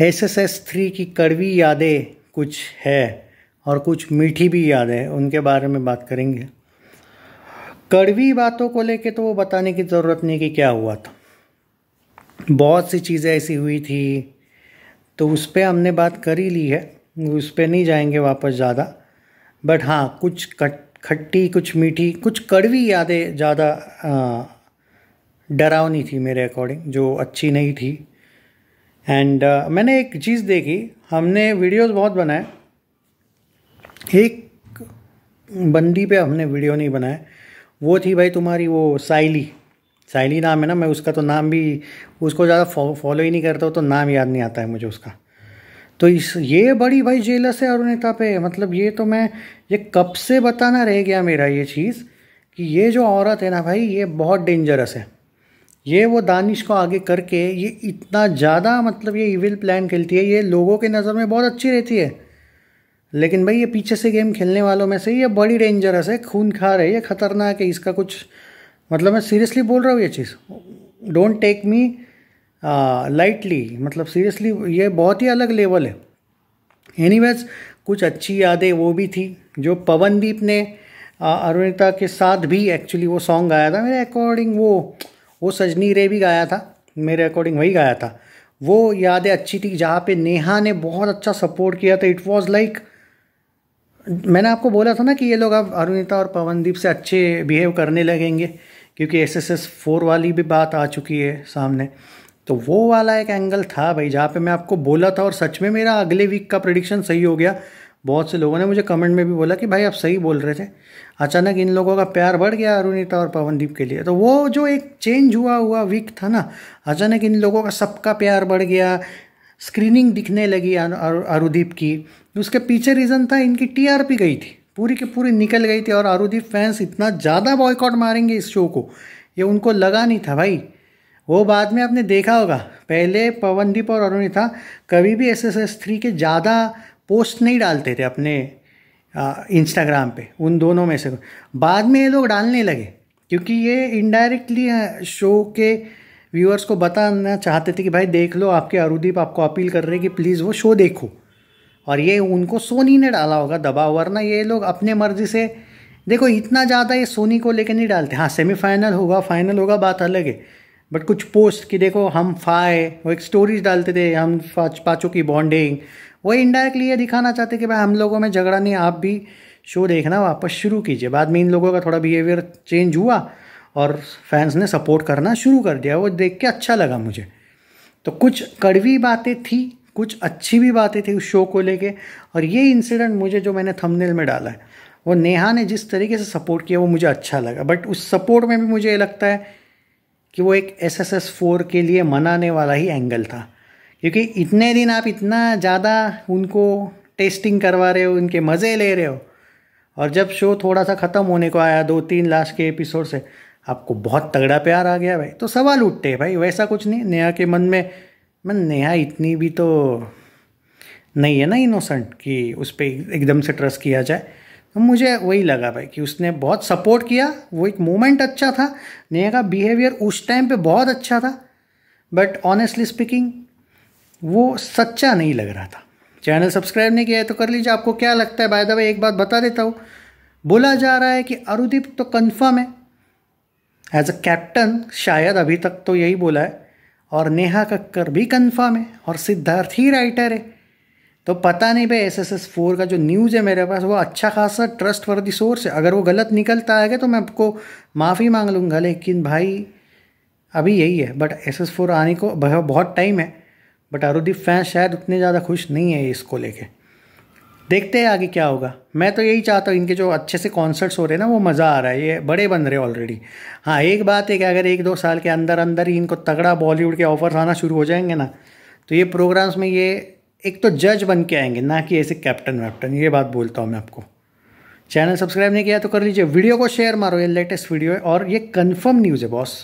S S S three की कड़वी यादें कुछ है और कुछ मीठी भी यादें उनके बारे में बात करेंगे कड़वी बातों को लेके तो वो बताने की ज़रूरत नहीं कि क्या हुआ था बहुत सी चीज़ें ऐसी हुई थी तो उस पर हमने बात कर ही ली है उस पर नहीं जाएंगे वापस ज़्यादा बट हाँ कुछ कट खट्टी कुछ मीठी कुछ कड़वी यादें ज़्यादा डरावनी थी मेरे अकॉर्डिंग जो अच्छी नहीं थी एंड uh, मैंने एक चीज़ देखी हमने वीडियोस बहुत बनाए एक बंदी पे हमने वीडियो नहीं बनाए वो थी भाई तुम्हारी वो साइली साइली नाम है ना मैं उसका तो नाम भी उसको ज़्यादा फॉलो ही नहीं करता हूँ तो नाम याद नहीं आता है मुझे उसका तो इस ये बड़ी भाई जेलस है अरुणिता पे मतलब ये तो मैं ये कब से बताना रह गया मेरा ये चीज़ कि ये जो औरत है ना भाई ये बहुत डेंजरस है ये वो दानिश को आगे करके ये इतना ज़्यादा मतलब ये इविल प्लान खेलती है ये लोगों के नज़र में बहुत अच्छी रहती है लेकिन भाई ये पीछे से गेम खेलने वालों में से ये बड़ी डेंजरस है खून खा रही है ख़तरनाक है इसका कुछ मतलब मैं सीरियसली बोल रहा हूँ ये चीज़ डोंट टेक मी लाइटली मतलब सीरियसली ये बहुत ही अलग लेवल है एनी कुछ अच्छी यादें वो भी थी जो पवनदीप ने अरुणिता के साथ भी एक्चुअली वो सॉन्ग गाया था मेरे अकॉर्डिंग वो वो सजनी रे भी गाया था मेरे अकॉर्डिंग वही गाया था वो यादें अच्छी थी जहाँ पे नेहा ने बहुत अच्छा सपोर्ट किया था इट वाज लाइक मैंने आपको बोला था ना कि ये लोग अब अरुणिता और पवनदीप से अच्छे बिहेव करने लगेंगे क्योंकि एस एस एस फोर वाली भी बात आ चुकी है सामने तो वो वाला एक एंगल था भाई जहाँ पे मैं आपको बोला था और सच में मेरा अगले वीक का प्रडिक्शन सही हो गया बहुत से लोगों ने मुझे कमेंट में भी बोला कि भाई आप सही बोल रहे थे अचानक इन लोगों का प्यार बढ़ गया अरुणिता और पवनदीप के लिए तो वो जो एक चेंज हुआ हुआ वीक था ना अचानक इन लोगों का सबका प्यार बढ़ गया स्क्रीनिंग दिखने लगी अरुदीप की उसके पीछे रीज़न था इनकी टीआरपी गई थी पूरी की पूरी निकल गई थी और अरुदीप फैंस इतना ज़्यादा बॉयकॉट मारेंगे इस शो को ये उनको लगा नहीं था भाई वो बाद में आपने देखा होगा पहले पवनदीप और अरुणिता कभी भी एस एस एस थ्री के ज़्यादा पोस्ट नहीं डालते थे अपने इंस्टाग्राम पे उन दोनों में से बाद में ये लोग डालने लगे क्योंकि ये इनडायरेक्टली शो के व्यूअर्स को बताना चाहते थे कि भाई देख लो आपके अरुदीप आपको अपील कर रहे हैं कि प्लीज़ वो शो देखो और ये उनको सोनी ने डाला होगा दबाव वरना ये लोग अपने मर्जी से देखो इतना ज़्यादा ये सोनी को लेकर नहीं डालते हाँ सेमीफाइनल होगा फाइनल होगा बात अलग है बट कुछ पोस्ट कि देखो हम फाए वो एक स्टोरीज डालते थे हम पाँचों की बॉन्डिंग वो इनडायरेक्टली ये दिखाना चाहते कि भाई हम लोगों में झगड़ा नहीं आप भी शो देखना वापस शुरू कीजिए बाद में इन लोगों का थोड़ा बिहेवियर चेंज हुआ और फैंस ने सपोर्ट करना शुरू कर दिया वो देख के अच्छा लगा मुझे तो कुछ कड़वी बातें थी कुछ अच्छी भी बातें थी उस शो को लेके और ये इंसिडेंट मुझे जो मैंने थंबनेल में डाला है वो नेहा ने जिस तरीके से सपोर्ट किया वो मुझे अच्छा लगा बट उस सपोर्ट में भी मुझे ये लगता है कि वो एक एस एस एस फोर के लिए मनाने वाला ही एंगल था क्योंकि इतने दिन आप इतना ज़्यादा उनको टेस्टिंग करवा रहे हो उनके मज़े ले रहे हो और जब शो थोड़ा सा ख़त्म होने को आया दो तीन लास्ट के एपिसोड से आपको बहुत तगड़ा प्यार आ गया भाई तो सवाल उठते हैं भाई वैसा कुछ नहीं नेहा के मन में मन नेहा इतनी भी तो नहीं है ना इनोसेंट कि उस पर एकदम से ट्रस्ट किया जाए तो मुझे वही लगा भाई कि उसने बहुत सपोर्ट किया वो एक मोमेंट अच्छा था नेहा का बिहेवियर उस टाइम पे बहुत अच्छा था बट ऑनेस्टली स्पीकिंग वो सच्चा नहीं लग रहा था चैनल सब्सक्राइब नहीं किया है तो कर लीजिए आपको क्या लगता है बाय द वे एक बात बता देता हूँ बोला जा रहा है कि अरुदीप तो कन्फर्म है एज अ कैप्टन शायद अभी तक तो यही बोला है और नेहा कक्कर भी कन्फर्म है और सिद्धार्थ ही राइटर है तो पता नहीं भाई एस एस एस फोर का जो न्यूज़ है मेरे पास वो अच्छा खासा ट्रस्ट वर्दी सोर्स है अगर वो गलत निकलता आएगा तो मैं आपको माफ़ी मांग लूँगा लेकिन भाई अभी यही है बट एस एस फोर आने को बहुत टाइम है बट आरुदीप फैंस शायद उतने ज़्यादा खुश नहीं है इसको लेके देखते हैं आगे क्या होगा मैं तो यही चाहता हूँ इनके जो अच्छे से कॉन्सर्ट्स हो रहे हैं ना वो मज़ा आ रहा है ये बड़े बन रहे ऑलरेडी हाँ एक बात है कि अगर एक दो साल के अंदर अंदर ही इनको तगड़ा बॉलीवुड के ऑफर्स आना शुरू हो जाएंगे ना तो ये प्रोग्राम्स में ये एक तो जज बन के आएंगे ना कि ऐसे कैप्टन वैप्टन ये बात बोलता हूँ मैं आपको चैनल सब्सक्राइब नहीं किया तो कर लीजिए वीडियो को शेयर मारो ये लेटेस्ट वीडियो है और ये कन्फर्म न्यूज़ है बॉस